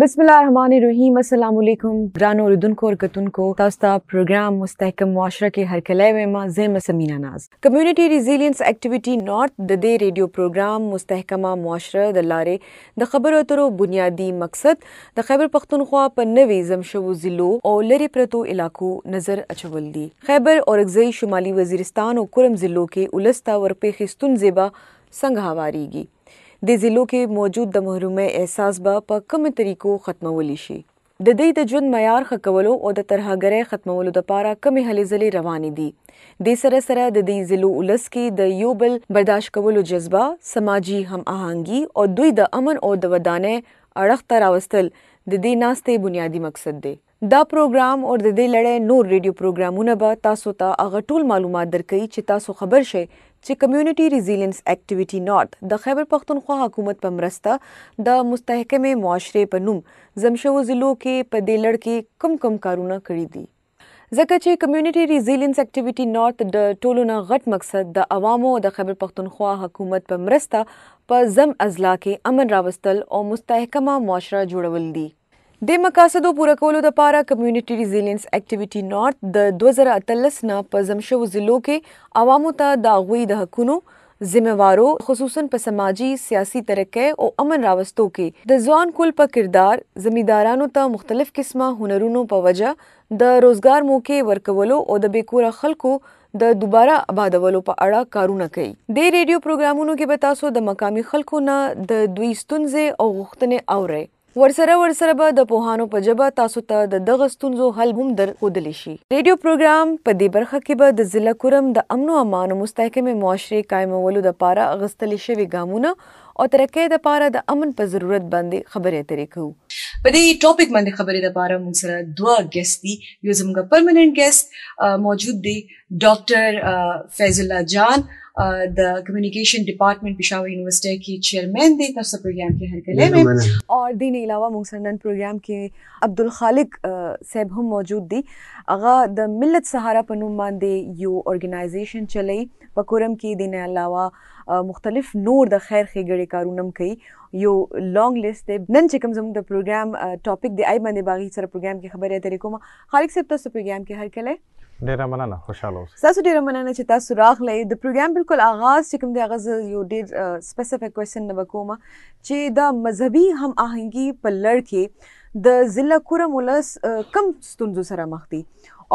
بسم السلام علیکم ګرانو اوریدونکو او کتونکو تاسو ته پروګرام مستحکم معاشره کې هرکلی وایم زه مسمینا ناز کمیونټي ریزیلینس اکټیویټي نارت د دې ریډیو پروګرام مستحکمه معاشره د لارې د خبرو اترو بنیادی مقصد د خیبر پښتونخوا په نوي زمشو ضلعو او لری پرتو علاقو نظر اچول دي خیبر او اگزئی شمالي وزیرستان او کرم ضلعو کې ولستا ورپېخې ستونزې به څنګه هواريږي د ضلعو کې موجود د محرومۍ احساس به په کومو طریقو ختمولی شي د دې د ژوند معیار ښه کولو او د ترهګرۍ ختمولو لپاره کومې هلې ځلې روانې دي د سره سره د دې ضلعو ولس کې د یو بل برداشت کولو جذبه سماجی هم آهنګي او دوی د امن او د ودانې اړخ ته راوستل د دې ناستې بنیادی مقصد دی دا پروګرام او د دې لړۍ نور ریډیو پروګرامونه به تاسو ته تا هغه ټول معلومات درکړي چې تاسو خبر شئ چې کمیونټي ریزیلینس اکټیویټي نارت د خیبر پښتونخوا حکومت په مرسته د مستحکمې معاشره په نوم زمشو ضلعو کې په دې لړ کې کم کم کارونه کړی دي ځکه چې کمیونټي ریزیلینس اکټیویټي نارت د ټولو نه غټ مقصد د عوامو د خیبر پښتونخوا حکومت په مرسته په زم اضلاع کې امن راوستل او مستحکمه معاشره جوړول دي د مقاصدو پوره کولو لپاره کمیونټي ریزیلینس اکټیویټي نارت د 2013 نه په زمشو ضلعو کې عوامو ته د غوي د حقونو ذمہوارو خصوصا په سماجی سیاسي ترقه او امن راوستو کې د ځوان کول په کردار زمیدارانو ته مختلف قسمه هنرونو په وجه د روزګار موقع ورکولو او د بیکوره خلکو د دوباره آبادولو په اړه کارونه کوي د ریډیو پروګرامونو کې به تاسو د مقامی خلکو نه د دوی ستونزې او غوښتنې اورئ ورسره ورسره به د پوهانو په جبه تاسو ته د دغه ستونزو حل هم در ودلی شي ریډیو پروګرام په دې برخه کې به د ضلع کرم د امن او امان او مستحکمې معاشرې قائمولو لپاره اغستل شوی ګامونه او ترقې لپاره د امن په ضرورت باندې خبرې اترې کوو په دې ټاپک باندې خبرې لپاره موږ سره دوه ګیسټ دي یو زموږ پرمننت ګیسټ موجود دي ډاکټر فیض الله جان د کمیونیکیشن ډپارټمنټ پېښور یونیورسيټي کې چیئرمین دي تر څو پروګرام کې هرکلی مې او دین علاوه موږ سره نن پروګرام کې عبدالخالق صاحب هم موجود دي هغه د ملت سهارا په نوم باندې یو اورګنایزیشن چلی په کورم کې دین علاوه مختلف نور د خیر خیګړې کارونه کوي یو لانګ لیست دی نن چې کوم زموږ د پروګرام ټاپک دی آی باندې باغی سره پروګرام کې خبرې اترې کوم خالق صاحب تاسو پروګرام کې هرکلی ډیره مننه خوشاله اوسئ تاسو ډیره مننه چې تاسو راغلی د پروګرام بالکل آغاز چې کوم دی هغه زه یو ډیر سپیسیفیک کوېسچن نه وکوم چې دا مذهبي هم آهنګي په لړ کې د ضلع کورم ولس کم ستونزو سره مخ دي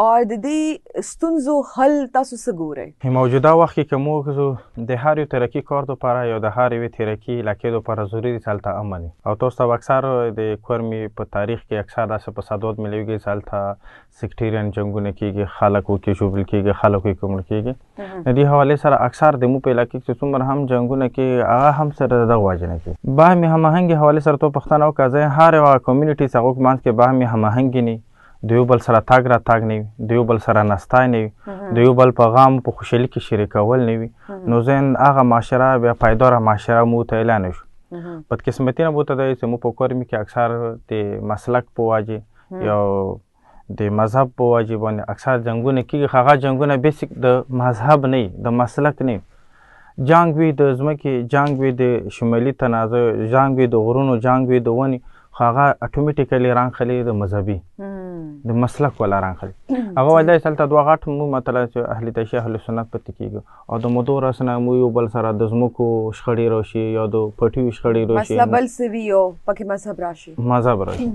او د دې ستونزو حل تاسو څه ګورئ موجوده وخت کې موږ د هر یو ترقی کار لپاره یا د هر یو ترقی لکه لپاره ضروري تلته عمل او تاسو اکثر د کورمي په تاریخ کې اکثر داسې په صدود مليږي تلته سیکټیرین جنگونه کېږي خلکو کې شوبل کېږي خلکو کې کومل کېږي د دې حواله سره اکثر د مو په علاقې کې څومره هم جنگونه کې هغه هم سره د واجنه کې با می هماهنګي حواله سره تو پښتنو کازه هر یو کمیونټي څنګه مان کې با می هماهنګي نه دیو بل سره تاګ را تاګ نه وي دیو بل سره نستای نه وي دیو بل په غام په خوشحالي کې شریکول نه وي نو زین هغه معاشره بیا پایداره معاشره مو ته اعلان شو بدقسمتي نه بوته دی چې مو په کور کې اکثر د مسلک په واجه یو د مذهب په واجه باندې اکثر جنگونه کیږي هغه جنگونه بیسیک د مذهب نه د مسلک نه جنگ وی د ځمکې جنگ وی د شمالي تنازع جنگ وی د غرونو جنگ وی د ونی خو هغه اتوماتیکلی رنګ خلی د مذهبي د مسلک ولا رنګ خلی هغه ولای سلته دوه غټ مو مطلب چې اهل تشیع اهل سنت پته کیږي او د مودو رسنه مو یو بل سره د زمکو شخړې راشي یا د پټیو شخړې راشي مسله بل سوي یو پکې مذهب راشي مذهب راشي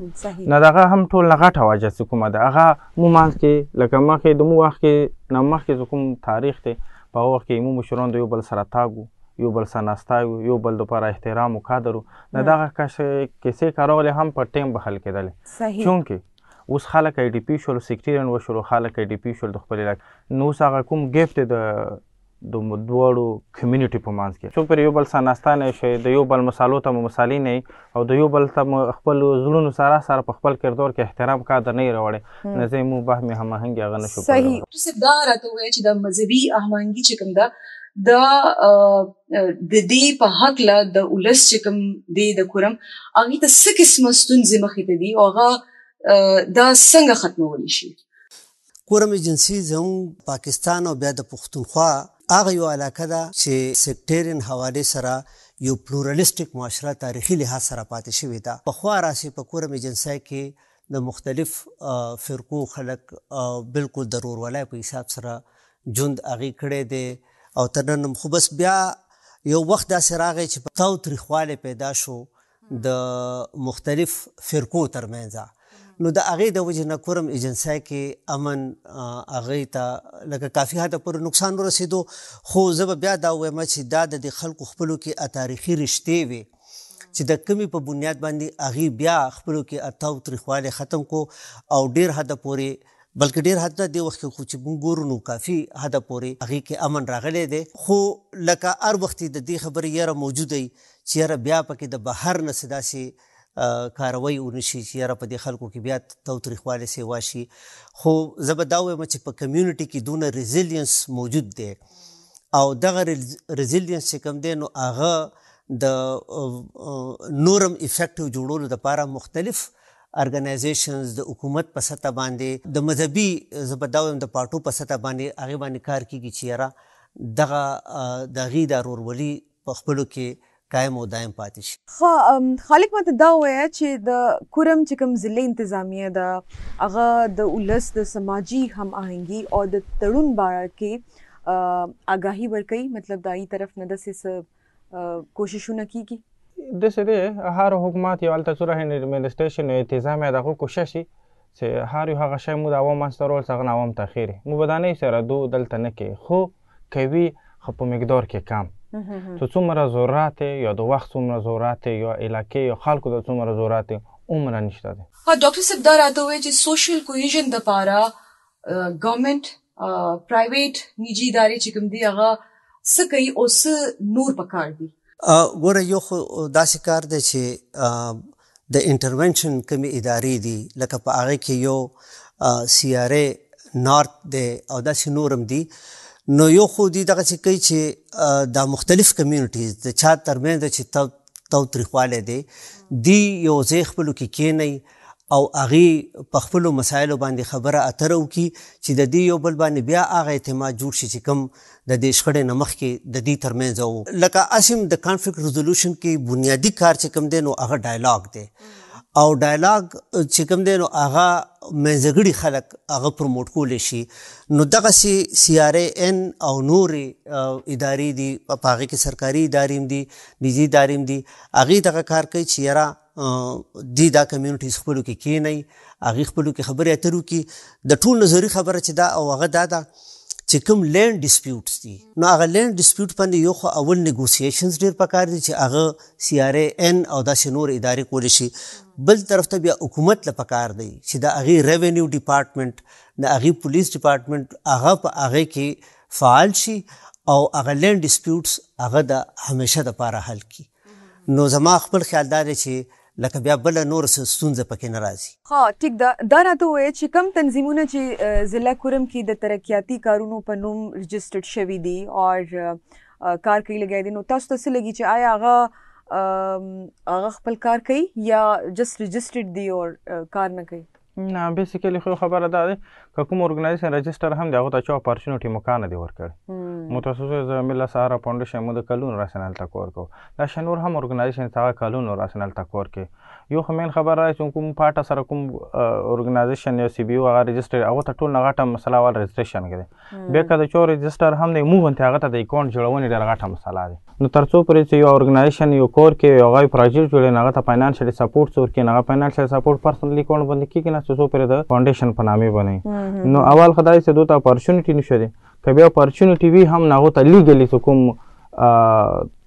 نه دغه هم ټول نه غټه واجه کومه ده هغه مو مان کې لکه مخې د مو وخت کې نه مخکې کوم تاریخ ته په وخت کې مو مشران د یو بل سره تاګو یو بل سناستایو یو بل لپاره احترام وکادرو د دغه کیسې کارولې هم په ټیم به حل کېدلې چونکې اوس خلک ای ډی پی شول سیکټیرین وشول خلک ای ډی پی شول د خپل علاقې نو اوس هغه کوم ګیفټ د د دوړو کمیونټي په مانځ کې څو پر یو بل سناستانه شي د یو بل مصالو ته مصالې نه او د یو بل ته خپل زړونو سره سره په خپل کردار کې احترام کا د نه وروړي نه زمو به مه هماهنګي غنه شو صحیح صرف دا راته وایي چې د مذهبي اهمانګي چې کوم دا د د دې په حق لا د ولس چې کوم دی د کورم هغه ته څه قسم ستونزې مخې ته دي او هغه دا څنګه ختمول شي کورم ایجنسی زم پاکستان او بیا د پښتونخوا هغه یو علاقه ده چې سیکټیرین حواله سره یو پلورلیستیک معاشره تاریخي لحاظ سره پاتې شوې ده په خوا راسي په کورم ایجنسی کې د مختلف فرقو خلک بالکل ضرور ولای په حساب سره جوند اغي کړي دي او تننم خو بس بیا یو وخت داسې راغی چې په تاو تریخواله پیدا شو د مختلف فرقو ترمنځ نو د هغې د وجې نه کورم ایجنسۍ کې امن هغې ته لکه کافي حد پورې نقصان ورسېدو خو زه به بیا دا وایم چې دا د خلکو خپلو کې تاریخي رشتې وي چې د کمی په بنیاد باندې هغې بیا خپلو کې اتاو تریخوالی ختم کو او ډیر حد پورې بلکې ډیر حد ته د وخت خو چې مونږ ګورو نو کافي حد پورې هغه کې امن راغلی دی خو لکه هر وخت د دې خبرې یره موجوده چې یره بیا پکې د بهر نه سداسي کاروي ونشي چې یاره په دې خلکو کې بیا توتریخواله سی واشي خو زبداوې مچ په کمیونټي کې دونه ریزیلینس موجود دی او دغه ریزیلینس چې کم دی نو هغه د نورم افیکټیو جوړولو لپاره مختلف آ, ارګنایزیشنز د حکومت په سطح باندې د مذهبي زبداوم د پارټو په سطح باندې هغه باندې کار کیږي چې را دغه د غي د رورولي په خپل کې قائم او دائم پاتې شي خالق مته دا وایي چې د کورم چې کوم ضلع انتظامیه دا هغه د ولس د سماجی هم آهنګي او د تړون بار کې آگاہی ورکړي مطلب دایي طرف نه د سس کوششونه کیږي کی. د څه دی هر حکومت یو الته سره هنرمنستیشن التزام دغه کوشش چې هر یو هغه شی مو د عوام مسترول څنګه عوام تاخير مو بدانه سره دو دلته نه کې خو کوي خو په مقدار کې کم ته څومره ضرورت یا د وخت څومره ضرورت یا علاقې یا خلکو د څومره ضرورت عمره نشته ده ها ډاکټر صاحب دا راته وایي چې سوشل کوهیژن د پاره ګورنمنت پرایویټ نجی ادارې چې کوم دی هغه څه کوي او څه نور پکار دي ګوره یو خو داسې کار دی چې د انټرونشن کمی ادارې دي لکه په هغه کې یو سی آر ای نارت دی او داسې نورم دي نو یو خو دي دغه چې کوي چې دا مختلف کمیونټیز د چا ترمنځ چې تو تریخواله دي دی یو ځای خپلو کې کینی او هغه په خپل مسایلو باندې خبره اتره وکي چې د دې یو بل باندې بیا هغه اعتماد جوړ شي چې کوم د دې شخړې نمخ کې د دې ترمنځ او لکه اسیم د کانفلیکټ ریزولوشن کې بنیادی کار چې کوم دی نو هغه ډایلاګ دی او ډایلاګ چې کوم دی نو هغه منځګړي خلک هغه پروموټ کول شي نو دغه سي سي ار ان او نورې ادارې دي په هغه کې سرکاري ادارې دي نجي ادارې دي هغه دغه کار کوي چې یاره دی دا کمیونټیز خپلو کې کینی هغه خپلو کې خبرې اترو کې د ټول نظری خبره چې دا او هغه دا ده چې کوم لینډ ډیسپیوټس دي نو هغه لینډ ډیسپیوټ باندې یو خو اول نیګوسیشنز ډیر پکار دي چې هغه سی آر ان او دا شنور ادارې کول شي بل طرف ته بیا حکومت له پکار دی چې دا هغه ریونیو ډپارټمنټ دا هغه پولیس ډپارټمنټ هغه په هغه کې فعال شي او هغه لینډ ډیسپیوټس هغه د همیشه د پاره حل کی نو زما خپل خیال دار چې لکه بیا بل نور ستونزه پکې ناراضي ها ټیک دا دا راته وایي چې کم تنظیمونه چې ضلع کورم کې د ترقیاتی کارونو په نوم ريجستره شوي دي او کار کوي لګای دي نو تاسو ته څه لګي چې آیا هغه هغه خپل کار کوي یا جست ريجستره دي او کار نه کوي نه بیسیکلی خو خبره ده که کوم اورګنایزیشن رجسټر هم دی هغه ته چا اپورتونټی مکان دی ورکړ متخصص ز ملا سهارا فاونډیشن مو د کلون راسنل تکور کو دا شنور هم اورګنایزیشن ته کلون راسنل تکور کې یو خمن خبر راځي چې کوم پټه سره کوم اورګنایزیشن یا سی بي او هغه رجسټر هغه ته ټول نغټه مسله وال رجسټریشن کړي به کله چا رجسټر هم دی مو ونته هغه ته د اکاونټ جوړونې ډیر غټه مسله ده نو ترڅو پرې چې یو اورګنایزیشن یو کور کې یو غوي پروجیکټ جوړي نه هغه ته فینانشل سپورټ ورکړي نه هغه فینانشل سپورټ پرسنلی کون باندې کې نه څه سو پرې د فاونډیشن په نامه باندې نو اول خدای سه دوته اپورچونټی نشو دی که بیا اپورچونټی وي هم ناغو ته لیګلی څه کوم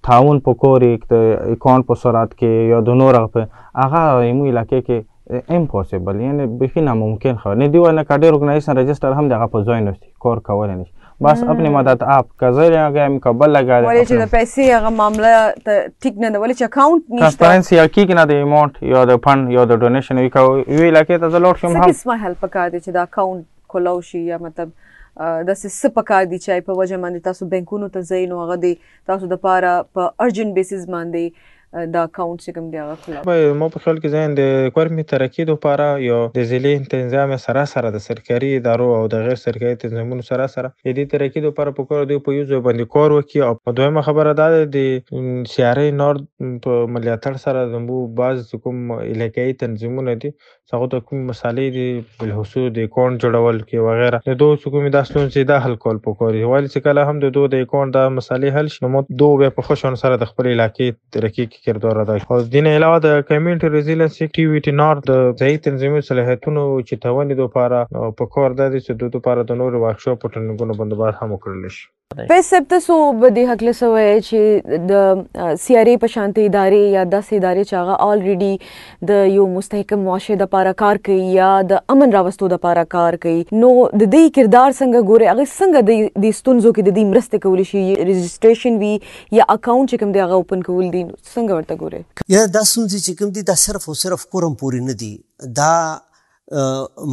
تعاون په کور اکاونټ په سرعت کې یا د نور په هغه ایمو علاقې کې امپوسیبل یعنی بخی ناممکن خو نه دی ونه کډه رکنایزیشن رجسټر هم دغه په ځای نشته کار کول نه بس خپل مدد اپ کزر هغه ام قبل لگا دي ولې چې د پیسې هغه معاملہ ټیک نه ولې چې اکاؤنٹ نشته ترانسپرنسي حقیقت نه د اماونت یا د فند یا د ډونیشن وی کو وی لکه ته زلوټ شم هم څه هیلپ کار دي چې د اکاؤنٹ کولاو شي یا مطلب د څه پکار دي چې په وجه باندې تاسو بانکونو ته ځئ نو هغه دي تاسو د پاره په ارجنټ بیسیس باندې دا اکاونټ چې کوم دی هغه خلاص مو په خیال کې ځین د کورمي ترقی لپاره یو د ضلع تنظیم سره سره د سرکاري ادارو او د غیر سرکاري تنظیمونو سره سره د دې ترقی لپاره په کور دی په یو ځای باندې کار وکي او په دویمه خبره دا ده د سیاري نور په ملاتړ سره د مو باز کوم الهکای تنظیمونه دي څنګه د کوم مسالې دي بل حصول د اکاونټ جوړول کې وغیرہ د دوه حکومت داسلون چې دا حل کول په کور دی ولی چې کله هم د دوه د اکاونټ د مسالې حل شنو دوه په خوشون سره د خپل علاقې ترقی کې کردار ادا کوي اوس دین علاوه د کمیونټي ریزیلینس اکټیویټي نار د ځای تنظیمي صلاحیتونو چې توانې لپاره په کور د دې د لپاره د نور ورکشاپ ټریننګونو بندوبار هم وکړل شي په سب ته سو بدی حق له سوې چې د سی ار ای په شانتي ادارې یا د سي ادارې چاغه الریډي د یو مستحکم معاشه د پاره کار کوي یا د امن راوستو د پاره کار کوي نو د دې کردار څنګه ګوره هغه څنګه د ستونزو کې د دې مرسته کول شي ريجستریشن وی یا اکاونټ چې کوم دی هغه اوپن کول دي څنګه څنګه ورته ګوري یاره دا سونځي چې کوم دي دا صرف او صرف کورم پوری نه دي دا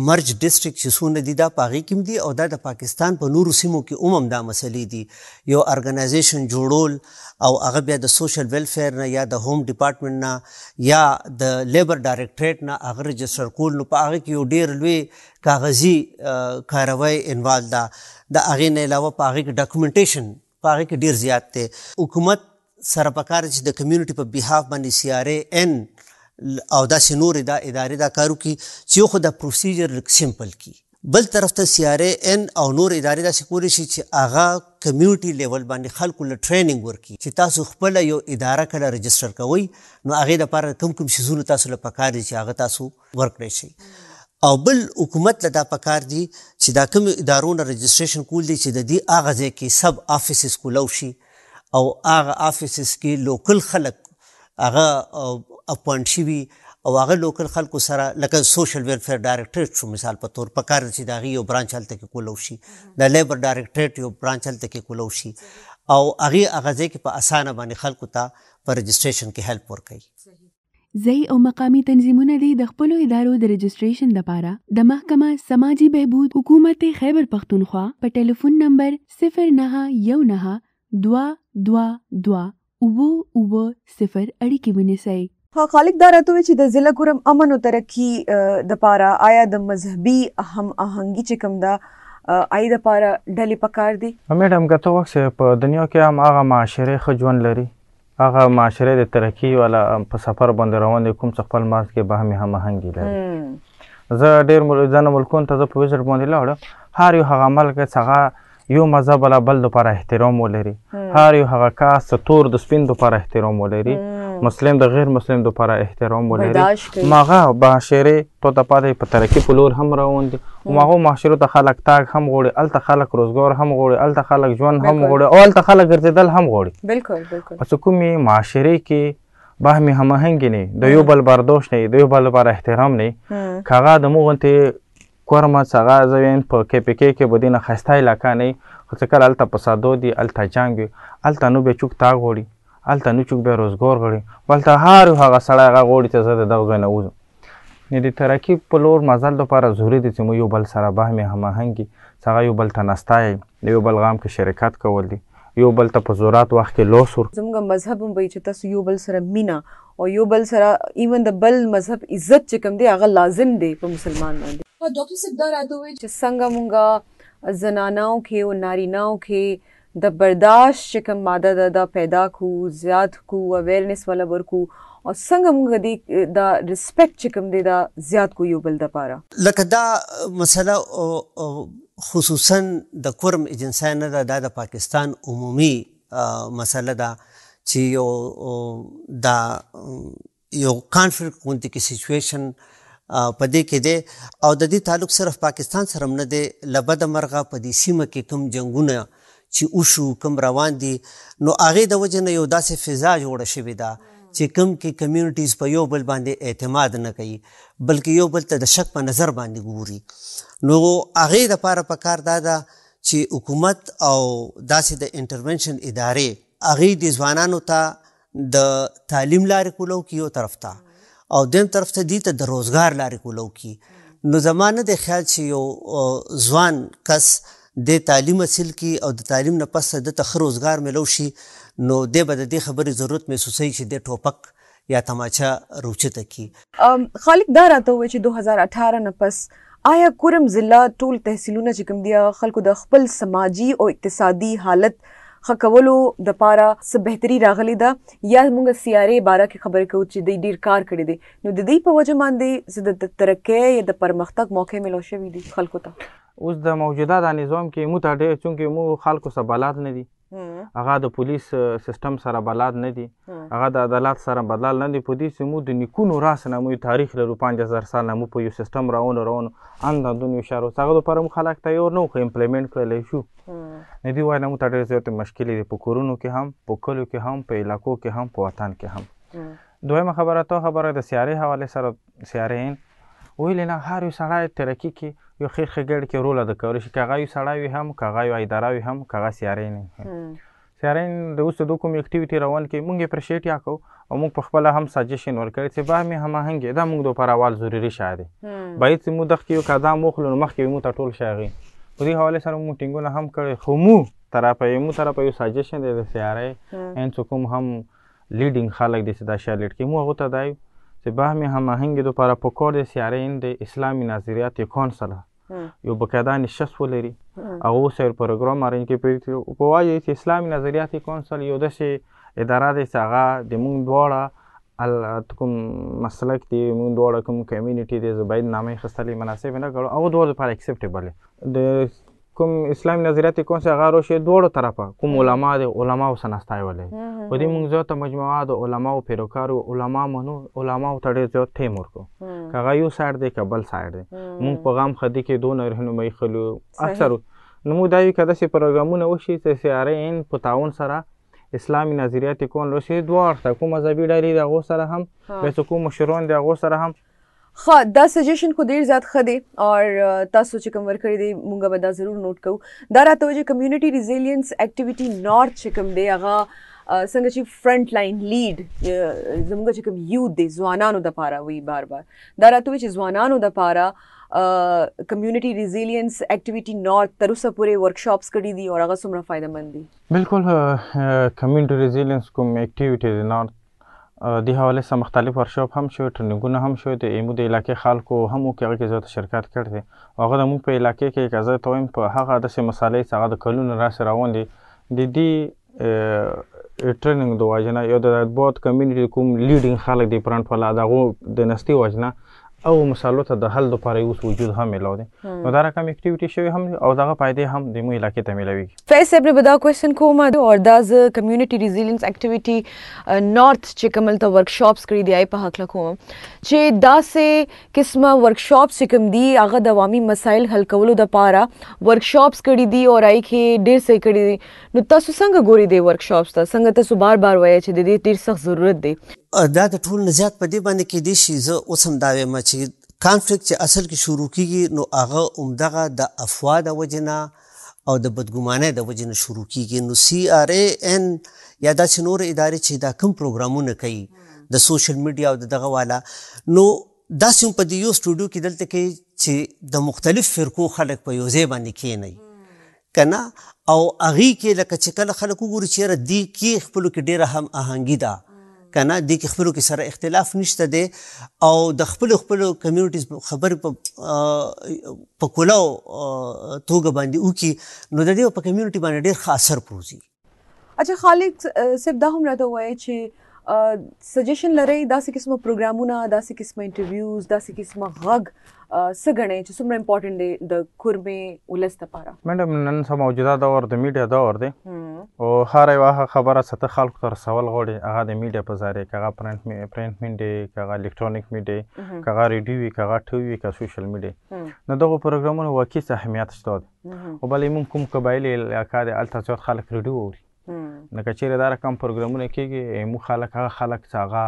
مرج ډیستریکټ چې سونه دي دا پاغي کوم دي او دا د پاکستان په نورو سیمو کې عموم دا مسلې دي یو ارګنایزیشن جوړول او هغه بیا د سوشل ویلفیر نه یا د هوم ډپارټمنټ نه یا د لیبر ډایریکټریټ نه هغه رجستر کول نو په هغه کې یو ډیر لوی کاغذي کاروای انوال دا د هغه نه علاوه په هغه کې ډاکومېنټیشن په هغه کې ډیر زیات دی حکومت سره پکار چې د کمیونټي په بیهاف باندې سی ار ان او داسې نور دا ادارې دا کارو کې چې خو د پروسیجر سیمپل کی بل طرف ته سی ار ان او نور ادارې دا سکول شي چې اغا کمیونټي لیول باندې خلکو له ټریننګ ورکي چې تاسو خپل یو اداره کله رجستر کوئ نو هغه د لپاره کم کم شیزونه تاسو له پکار دي چې هغه تاسو ورکړئ شي او بل حکومت لدا پکار دي چې دا کوم ادارونو رجستریشن کول دي چې د دې اغه ځکه سب افیسز کولو شي او هغه افیسز کې لوکل خلک هغه اپوینټ شوی او هغه لوکل خلکو سره لکه سوشل ویلفیر ډایریکټریټ شو مثال په تور په کار چې دا غي یو برانچ هلته کې کولو شي د لیبر ډایریکټریټ یو برانچ هلته کې کولو شي او هغه هغه ځکه په اسانه باندې خلکو ته په ريجستریشن کې هیلپ ورکړي ځای او مقامی تنظیمونه دی د خپل ادارو د رجسټریشن لپاره د محکمه سماجی بهبود حکومت خیبر پختونخوا په ټلیفون نمبر 0919 دوا 2 2 اوو اوو صفر اړیکې ونیسئ ها خالق دا راته چې د ضلع ګورم امن او ترقی د پاره آیا د مذهبي هم اهنګي چې کوم دا آی د پاره ډلې پکار دي میډم کته وخت په دنیا کې هم هغه معاشره خجون لري هغه معاشره د ترقی ولا په سفر باندې روان دي کوم څه خپل مارس کې به هم هم اهنګي لري زه ډیر ځنه ملکونو ته په وزر باندې لاړم هر یو هغه ملک څنګه یو مذهب ولا بل لپاره احترام ولري هر یو هغه کس تور د سپین لپاره احترام ولري مسلم د غیر مسلم لپاره احترام ولري ماغه معاشره ته د پاره په ترقی په لور هم روان دي ماغه معاشره ته خلک تاګ هم غوړي ال ته خلک روزګار هم غوړي ال ته خلک ژوند هم غوړي او ال ته خلک ګرځیدل هم غوړي بالکل بالکل پس کومې معاشره کې باهمي هماهنګ نه د یو بل برداشت نه د یو بل لپاره احترام نه کاغه د موغنته کورمس هغه زه ویم په کې پی کې کې به دینه خسته علاقه نه خو څه کله هلته فسادو دي هلته جنګ وي هلته نو بیا چوک تا غوړي هلته نو چوک بیا روزګار غړي بلته هر یو هغه سړی هغه غوړي چې زه د دغه ځای نه وځم نو د ترقي په لور مزل دپاره ضروري دي چې موږ یو بل سره باهمې هماهنګي څه هغه یو بل ته نستا د یو بل غام کې شرکت کول دي یو بل ته په زورات وخت کې لوس ور زموږ مذهب هم وایي چې تاسو یو بل سره مینه او یو بل سره ایون د بل مذهب عزت چې کوم دی هغه لازم دی په مسلمان باندې او ډاکټر صاحب دا راته وایي چې څنګه مونږه زنانو کې او نارینهو کې د برداشت چې کوم ماده ده دا پیدا کو زیات کو اویرنس ولا ورکو او څنګه موږ دې دا ریسپیکټ چې کوم دې دا زیات کو یو بل د پاره لکه دا مسله خصوصا د کورم ایجنسای نه دا د پاکستان عمومي مسله ده چې یو دا یو کانفلیکټ غونډه کې سچویشن په دې کې دی او د دې تعلق صرف پاکستان سره نه دی لبد مرغه په دې سیمه کې کم جنگونه چې اوشو کم روان دي نو هغه د وجه نه یو داسې فضا جوړه شوې ده چې کم کې کمیونټیز په یو بل باندې اعتماد نه کوي بلکې یو بل ته د شک په نظر باندې ګوري نو هغه د پاره په کار دا ده چې حکومت او داسې د انټرونشن ادارې هغه د ځوانانو ته د تعلیم لارې کولو کې یو طرف ته او دیم طرف ته دي ته د روزګار لارې کولو کې نو زمانه د خیال چې یو ځوان کس د تعلیم حاصل کی او د تعلیم نه پس د تخ روزګار ملو شي نو د به د خبرې ضرورت محسوسي چې د ټوپک یا تماچا روچته کی خالق دا راته و چې 2018 نه پس آیا کورم ضلع ټول تحصیلونه چې کوم دی خلکو د خپل سماجی او اقتصادي حالت خکولو د پاره څه بهتري راغلي ده یا موږ سیارې باره کې خبرې کوو چې د ډیر کار کړی دی نو د دې په وجه باندې زه د ترقې یا د پرمختګ موقع ملو شوی دی خلکو ته اوس د موجوده د نظام کې مو ته ډېر چونکې مو خلکو سره بلد نه دي هغه د پولیس سیستم سره بلد نه دي هغه د عدالت سره بدل نه دي په دې چې مو د نیکونو راس نه مو تاریخ لرو 5000 سال نه مو په یو سیستم راونه راونه انداندون یو شارو هغه د پرم خلک ته یو نو امپلیمنت کولای شو نه دی وایي موږ ته ډېرې زیاتې مشکلې دي په کورونو کې هم په کلیو کې هم په علاقو کې هم په وطن کې هم دویمه خبره ته خبره د سیارې حواله سره سیارین ویل نه هر یو سړی ترقي کې یو خیر خګړ کې رول ادا کوي چې کاغه یو سړی هم کاغه یو اداره هم کاغه سیارین هم سیارین د اوس د کوم اکټیویټي روان کې مونږ اپریشیټ یا کو او مونږ په خپل هم سجیشن ورکړ چې به مې هم هنګ دا مونږ د پر اول ضروری شاید باید چې مو دخ کې کدا مخلو مخ کې مو ټول شاغي په دې حواله سره موږ ټینګونه هم کړې خو مو طرفه یې مو طرفه یو سجیشن دی د سیارې ان څوک هم لیډینګ خلک دي چې دا شالټ کې مو هغه ته دایو چې باهمي هماهنګي د لپاره پکور د سیارې ان د اسلامي نظریات یکون سره یو بقاعده نشست ولري هغه سر پروګرام ارنج کې په وایي چې اسلامي نظریات کونسل یو داسې اداره ده چې هغه د مونږ دواړه ال کوم مسله کې موږ دواړه کوم کمیونټي دی زبید نامه خستلې مناسب نه کړو او دواړه لپاره اکسپټیبل د کوم اسلام نظریات کوم څه غارو شی دواړو طرفه کوم علما دي علما وسنستای ولې په دې موږ زه ته مجموعه د علماو پیروکارو علما منو علماو ته ډېر زیات تیمور کو کغه یو سایډ دی کبل سایډ دی موږ په غام خدي کې دوه رهنمایي خلو اکثر نو موږ دا یو کده سي پروګرامونه وشي چې سي ار ان په تعاون سره اسلامي نظریه تکون لوسی دوار ته کوم مذهبي ډلې د غو سره هم به کوم مشرون د غو سره هم خا دا سجیشن خو ډیر زیات خدي او تاسو چې کوم ورکړی دی مونږ به دا ضرور نوٹ کوو دا راته چې کمیونټي ریزیلینس اکټیویټي نارت چې کوم دی هغه څنګه چې فرنٹ لاین لیډ زموږ چې کوم یوت دی ځوانانو د پاره وی بار بار دا راته چې ځوانانو د پاره کمیونټي ریزیلینس اکټیویټي نارت تر اوسه پورې ورکشاپس کړي دي او هغه څومره فائدہ مند دي بالکل کمیونټي ریزیلینس کوم اکټیویټي نارت د حواله سره مختلف ورشاپ هم شو ټریننګونه هم شو د ایمو د علاقې خلکو هم وکړه کې زیات شرکت کړی هغه د موږ په علاقې کې کزه تویم په هغه د سه مسالې څخه د کلون را سره روان دي د دې ټریننګ د واجنه یو د بوت کمیونټي کوم لیډینګ خلک دی پرانټ ولا دغه د نستي واجنه او مسالو ته د حل لپاره اوس وجود هم ملاو دي نو دا رقم اکټیویټي شوی هم او دغه فائدې هم د مو علاقې ته ملاوي فیس ایبر بدا کوېشن کوم او دا ز کمیونټي ریزیلینس اکټیویټي نارث چې کومل ته ورکشاپس کړی دی په حق لکوم چې دا سه قسمه ورکشاپس کوم دی هغه د عوامي مسایل حل کولو د پاره ورکشاپس کړی دی او راي کې ډېر سه کړی دی نو تاسو څنګه ګوري دی ورکشاپس ته څنګه تاسو بار بار وایي چې د دې ډېر سخت ضرورت دی دا د ټول نه زیات په دې باندې کې دي شي زه اوس هم دا وایم چې کانفلیکټ چې اصل کې شروع کیږي نو هغه عمدغه د افوا د وجنه او د بدګمانه د وجنه شروع کیږي نو سی ار ای ان یا د شنور ادارې چې دا کم پروګرامونه کوي د سوشل میډیا او دغه والا نو دا سیم په دیو سټوډیو کې دلته کې چې د مختلف فرقو خلک په یو ځای باندې کېنی کنا او اغي کې لکه چې کله خلک وګوري چې ردی کې خپل کې ډیره هم اهنګی ده کنه د خپل کې سره اختلاف نشته دی او د خپل خپل کمیونټیز خبر په په کولاو توګه باندې او کې نو د دې په کمیونټي باندې ډېر خاص اثر پروزي اچھا خالق صرف دا هم راته وایي چې سجیشن لري داسې قسمه پروګرامونه داسې قسمه انټرویوز داسې قسمه غږ څنګه چې څومره امپورټنت دی د کورمې ولست لپاره میډم نن سم موجوده دور د میډیا دور دی او هر یو خبره ست خلکو تر سوال غوړي هغه د میډیا په ځای کې هغه پرنٹ می پرنٹ میډیا هغه الکترونیک میډیا هغه ریډیو وی هغه ټي وی هغه سوشل میډیا نو دغه پروګرامونو واقعي اهمیت شته او بلې موږ کوم قبایلی علاقې د التزات خلک ریډیو اوري لکه چیرې دا رقم پروګرامونه کېږي مو خلک هغه خلک چې هغه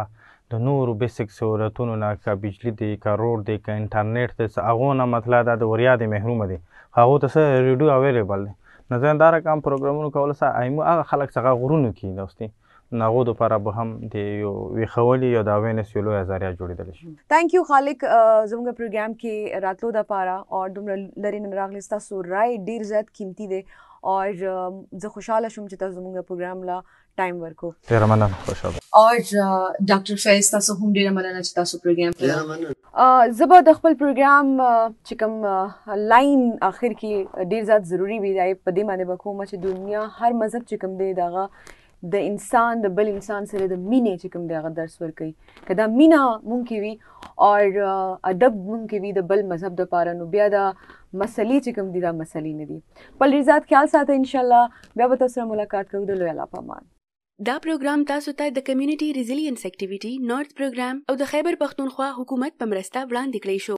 د نورو بیسیک سہولتونو نه که بجلی دی که روډ دی که انټرنیټ دی څه هغو نه مطلب دا د وریا دی محرومه دی هغو ته څه ریډیو اویلیبل دی نظر دا رقم پروګرامونو کول سه ایمو هغه خلک څنګه غرونو کې دوستي نغو د لپاره به هم د یو ویښولي یو د اوینس یو لویه ذریعه جوړېدلی شي تھینک یو خالق زموږ پروګرام کې راتلو دپاره او دومره لرې نه راغلي ستاسو رای ډېر زیات قیمتي دی او زه خوشاله شوم چې تاسو زموږ پروګرام لا ټایم ورکو ډیر مننه خوشاله او ډاکټر فیض تاسو هم ډیر مننه چې تاسو پروګرام ډیر مننه زبر د خپل پروګرام چې کوم لاین اخر کې ډیر زیات ضروری وی دی په دې باندې وکوم چې دنیا هر مذهب چې کوم دی دغه د انسان د بل انسان سره د مینې چې کوم دی هغه درس ورکړي کدا مینا مونږ وي او ادب مونږ وي د بل مذهب د پاره نو بیا دا مسلې چې کوم دي دا مسلې نه دي بل رضات خیال ساته ان شاء الله بیا به تاسو سره ملاقات کوو د لوی الله پامان دا پروګرام تاسو ته د کمیونټي ریزیلینس اکټیویټي نارت پروګرام او د خیبر پښتونخوا حکومت په مرسته وړاندې کړی شو